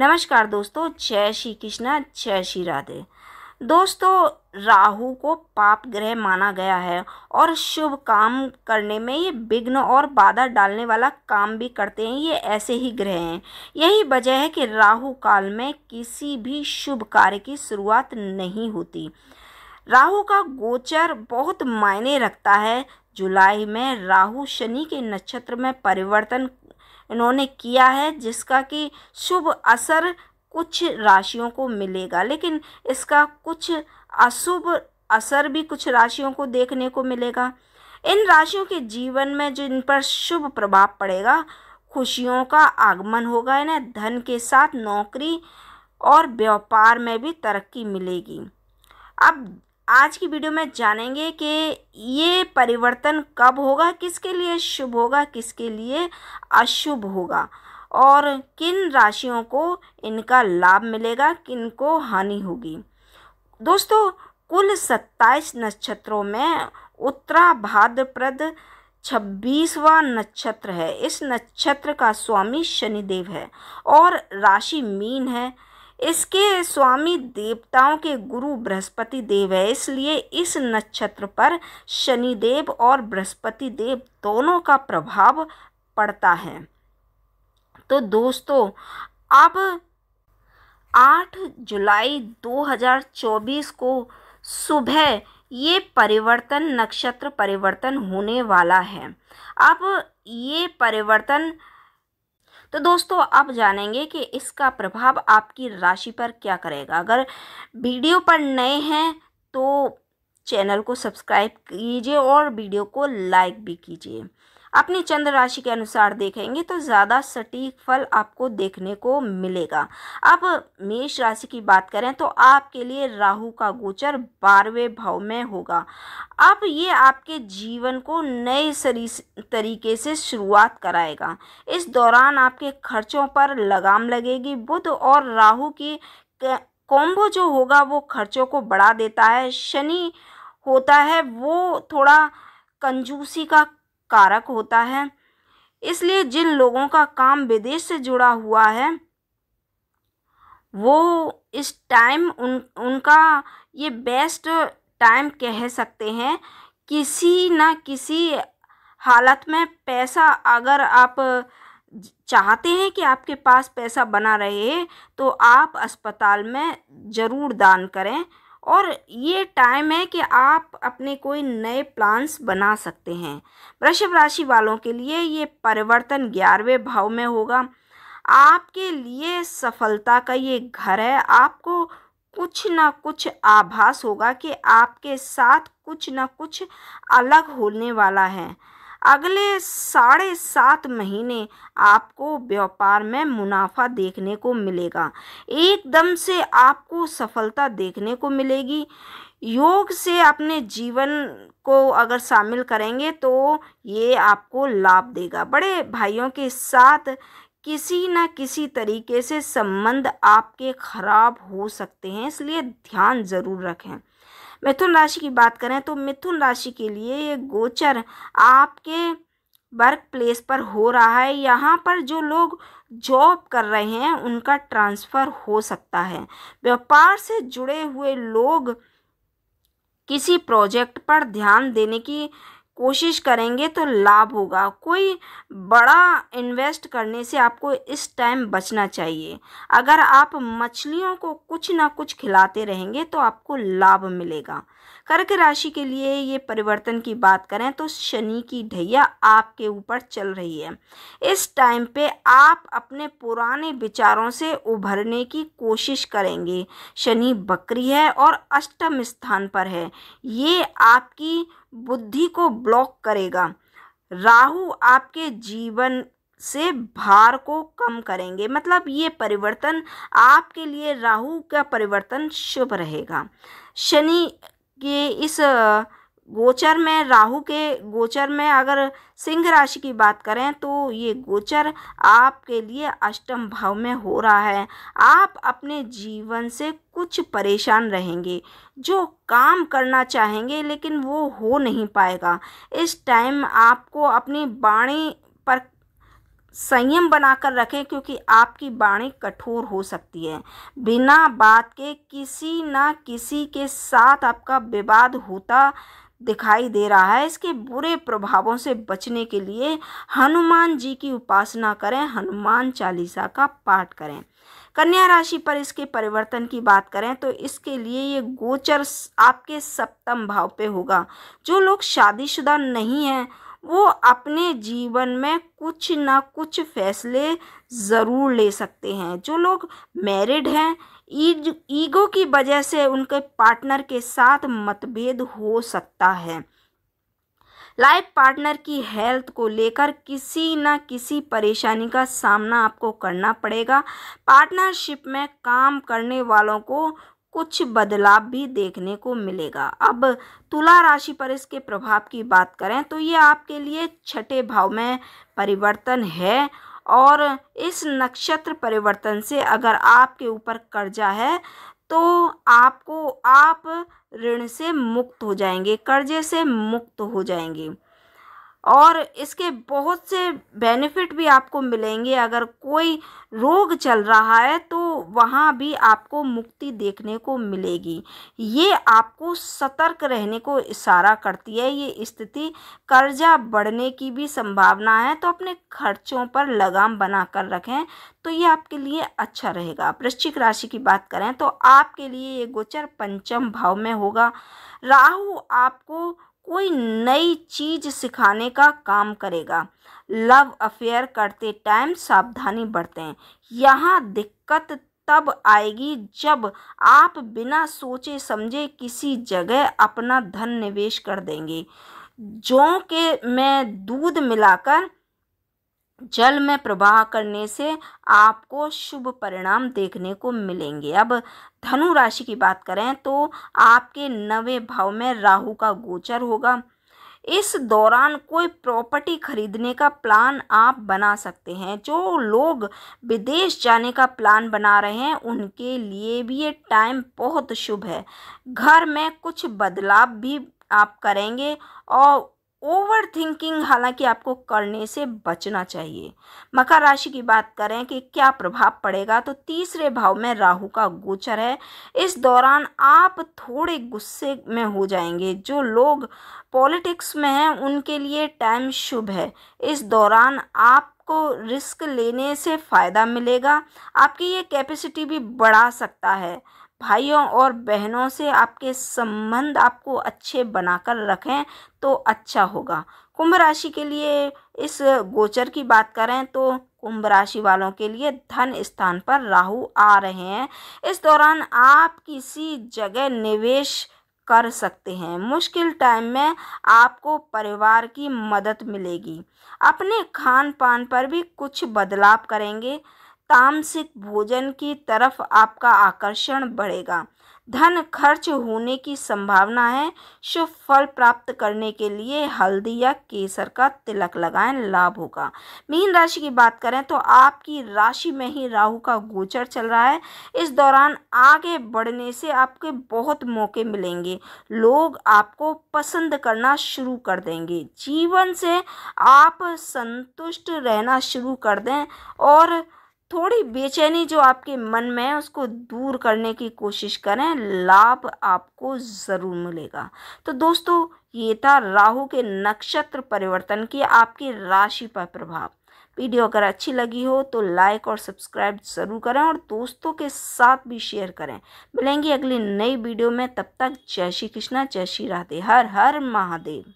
नमस्कार दोस्तों जय श्री कृष्णा जय श्री राधे दोस्तों राहु को पाप ग्रह माना गया है और शुभ काम करने में ये विघ्न और बाधा डालने वाला काम भी करते हैं ये ऐसे ही ग्रह हैं यही वजह है कि राहु काल में किसी भी शुभ कार्य की शुरुआत नहीं होती राहु का गोचर बहुत मायने रखता है जुलाई में राहु शनि के नक्षत्र में परिवर्तन इन्होंने किया है जिसका कि शुभ असर कुछ राशियों को मिलेगा लेकिन इसका कुछ अशुभ असर भी कुछ राशियों को देखने को मिलेगा इन राशियों के जीवन में जिन पर शुभ प्रभाव पड़ेगा खुशियों का आगमन होगा इन्हें धन के साथ नौकरी और व्यापार में भी तरक्की मिलेगी अब आज की वीडियो में जानेंगे कि ये परिवर्तन कब होगा किसके लिए शुभ होगा किसके लिए अशुभ होगा और किन राशियों को इनका लाभ मिलेगा किन को हानि होगी दोस्तों कुल सत्ताईस नक्षत्रों में उत्तरा भाद्रप्रद छब्बीसवा नक्षत्र है इस नक्षत्र का स्वामी शनिदेव है और राशि मीन है इसके स्वामी देवताओं के गुरु बृहस्पति देव है इसलिए इस नक्षत्र पर शनि देव और बृहस्पति देव दोनों का प्रभाव पड़ता है तो दोस्तों अब 8 जुलाई 2024 को सुबह ये परिवर्तन नक्षत्र परिवर्तन होने वाला है अब ये परिवर्तन तो दोस्तों अब जानेंगे कि इसका प्रभाव आपकी राशि पर क्या करेगा अगर वीडियो पर नए हैं तो चैनल को सब्सक्राइब कीजिए और वीडियो को लाइक भी कीजिए अपनी चंद्र राशि के अनुसार देखेंगे तो ज़्यादा सटीक फल आपको देखने को मिलेगा अब मेष राशि की बात करें तो आपके लिए राहु का गोचर बारहवें भाव में होगा अब ये आपके जीवन को नए सरी तरीके से शुरुआत कराएगा इस दौरान आपके खर्चों पर लगाम लगेगी बुध और राहु की कॉम्बो जो होगा वो खर्चों को बढ़ा देता है शनि होता है वो थोड़ा कंजूसी का कारक होता है इसलिए जिन लोगों का काम विदेश से जुड़ा हुआ है वो इस टाइम उन उनका ये बेस्ट टाइम कह सकते हैं किसी ना किसी हालत में पैसा अगर आप चाहते हैं कि आपके पास पैसा बना रहे तो आप अस्पताल में ज़रूर दान करें और ये टाइम है कि आप अपने कोई नए प्लान्स बना सकते हैं वृषभ राशि वालों के लिए ये परिवर्तन ग्यारहवें भाव में होगा आपके लिए सफलता का ये घर है आपको कुछ ना कुछ आभास होगा कि आपके साथ कुछ ना कुछ अलग होने वाला है अगले साढ़े सात महीने आपको व्यापार में मुनाफा देखने को मिलेगा एकदम से आपको सफलता देखने को मिलेगी योग से अपने जीवन को अगर शामिल करेंगे तो ये आपको लाभ देगा बड़े भाइयों के साथ किसी न किसी तरीके से संबंध आपके खराब हो सकते हैं इसलिए ध्यान ज़रूर रखें मिथुन राशि की बात करें तो मिथुन राशि के लिए ये गोचर आपके वर्क प्लेस पर हो रहा है यहाँ पर जो लोग जॉब कर रहे हैं उनका ट्रांसफ़र हो सकता है व्यापार से जुड़े हुए लोग किसी प्रोजेक्ट पर ध्यान देने की कोशिश करेंगे तो लाभ होगा कोई बड़ा इन्वेस्ट करने से आपको इस टाइम बचना चाहिए अगर आप मछलियों को कुछ ना कुछ खिलाते रहेंगे तो आपको लाभ मिलेगा कर्क राशि के लिए ये परिवर्तन की बात करें तो शनि की ढैया आपके ऊपर चल रही है इस टाइम पे आप अपने पुराने विचारों से उभरने की कोशिश करेंगे शनि बकरी है और अष्टम स्थान पर है ये आपकी बुद्धि को ब्लॉक करेगा राहु आपके जीवन से भार को कम करेंगे मतलब ये परिवर्तन आपके लिए राहु का परिवर्तन शुभ रहेगा शनि के इस गोचर में राहु के गोचर में अगर सिंह राशि की बात करें तो ये गोचर आपके लिए अष्टम भाव में हो रहा है आप अपने जीवन से कुछ परेशान रहेंगे जो काम करना चाहेंगे लेकिन वो हो नहीं पाएगा इस टाइम आपको अपनी बाणी पर संयम बनाकर रखें क्योंकि आपकी बाणी कठोर हो सकती है बिना बात के किसी ना किसी के साथ आपका विवाद होता दिखाई दे रहा है इसके बुरे प्रभावों से बचने के लिए हनुमान जी की उपासना करें हनुमान चालीसा का पाठ करें कन्या राशि पर इसके परिवर्तन की बात करें तो इसके लिए ये गोचर आपके सप्तम भाव पे होगा जो लोग शादीशुदा नहीं हैं वो अपने जीवन में कुछ ना कुछ फैसले ज़रूर ले सकते हैं जो लोग मैरिड हैं ईगो की वजह से उनके पार्टनर के साथ मतभेद हो सकता है लाइफ पार्टनर की हेल्थ को लेकर किसी न किसी परेशानी का सामना आपको करना पड़ेगा पार्टनरशिप में काम करने वालों को कुछ बदलाव भी देखने को मिलेगा अब तुला राशि पर इसके प्रभाव की बात करें तो ये आपके लिए छठे भाव में परिवर्तन है और इस नक्षत्र परिवर्तन से अगर आपके ऊपर कर्जा है तो आपको आप ऋण से मुक्त हो जाएंगे कर्जे से मुक्त हो जाएंगे और इसके बहुत से बेनिफिट भी आपको मिलेंगे अगर कोई रोग चल रहा है तो वहाँ भी आपको मुक्ति देखने को मिलेगी ये आपको सतर्क रहने को इशारा करती है ये स्थिति कर्जा बढ़ने की भी संभावना है तो अपने खर्चों पर लगाम बना कर रखें तो ये आपके लिए अच्छा रहेगा वृश्चिक राशि की बात करें तो आपके लिए ये गोचर पंचम भाव में होगा राहु आपको कोई नई चीज सिखाने का काम करेगा लव अफेयर करते टाइम सावधानी बरतें यहाँ दिक्कत तब आएगी जब आप बिना सोचे समझे किसी जगह अपना धन निवेश कर देंगे जो के मैं दूध मिलाकर जल में प्रवाह करने से आपको शुभ परिणाम देखने को मिलेंगे अब धनु राशि की बात करें तो आपके नवे भाव में राहु का गोचर होगा इस दौरान कोई प्रॉपर्टी खरीदने का प्लान आप बना सकते हैं जो लोग विदेश जाने का प्लान बना रहे हैं उनके लिए भी ये टाइम बहुत शुभ है घर में कुछ बदलाव भी आप करेंगे और ओवर थिंकिंग हालांकि आपको करने से बचना चाहिए मकर राशि की बात करें कि क्या प्रभाव पड़ेगा तो तीसरे भाव में राहु का गोचर है इस दौरान आप थोड़े गुस्से में हो जाएंगे जो लोग पॉलिटिक्स में हैं उनके लिए टाइम शुभ है इस दौरान आप आपको रिस्क लेने से फ़ायदा मिलेगा आपकी ये कैपेसिटी भी बढ़ा सकता है भाइयों और बहनों से आपके संबंध आपको अच्छे बनाकर रखें तो अच्छा होगा कुंभ राशि के लिए इस गोचर की बात करें तो कुंभ राशि वालों के लिए धन स्थान पर राहु आ रहे हैं इस दौरान आप किसी जगह निवेश कर सकते हैं मुश्किल टाइम में आपको परिवार की मदद मिलेगी अपने खान पान पर भी कुछ बदलाव करेंगे तामसिक भोजन की तरफ आपका आकर्षण बढ़ेगा धन खर्च होने की संभावना है शुभ फल प्राप्त करने के लिए हल्दी या केसर का तिलक लगाएं लाभ होगा मीन राशि की बात करें तो आपकी राशि में ही राहु का गोचर चल रहा है इस दौरान आगे बढ़ने से आपके बहुत मौके मिलेंगे लोग आपको पसंद करना शुरू कर देंगे जीवन से आप संतुष्ट रहना शुरू कर दें और थोड़ी बेचैनी जो आपके मन में है उसको दूर करने की कोशिश करें लाभ आपको ज़रूर मिलेगा तो दोस्तों ये था राहु के नक्षत्र परिवर्तन की आपकी राशि पर प्रभाव वीडियो अगर अच्छी लगी हो तो लाइक और सब्सक्राइब ज़रूर करें और दोस्तों के साथ भी शेयर करें मिलेंगे अगली नई वीडियो में तब तक जय श्री कृष्णा जय श्री राधे हर हर महादेव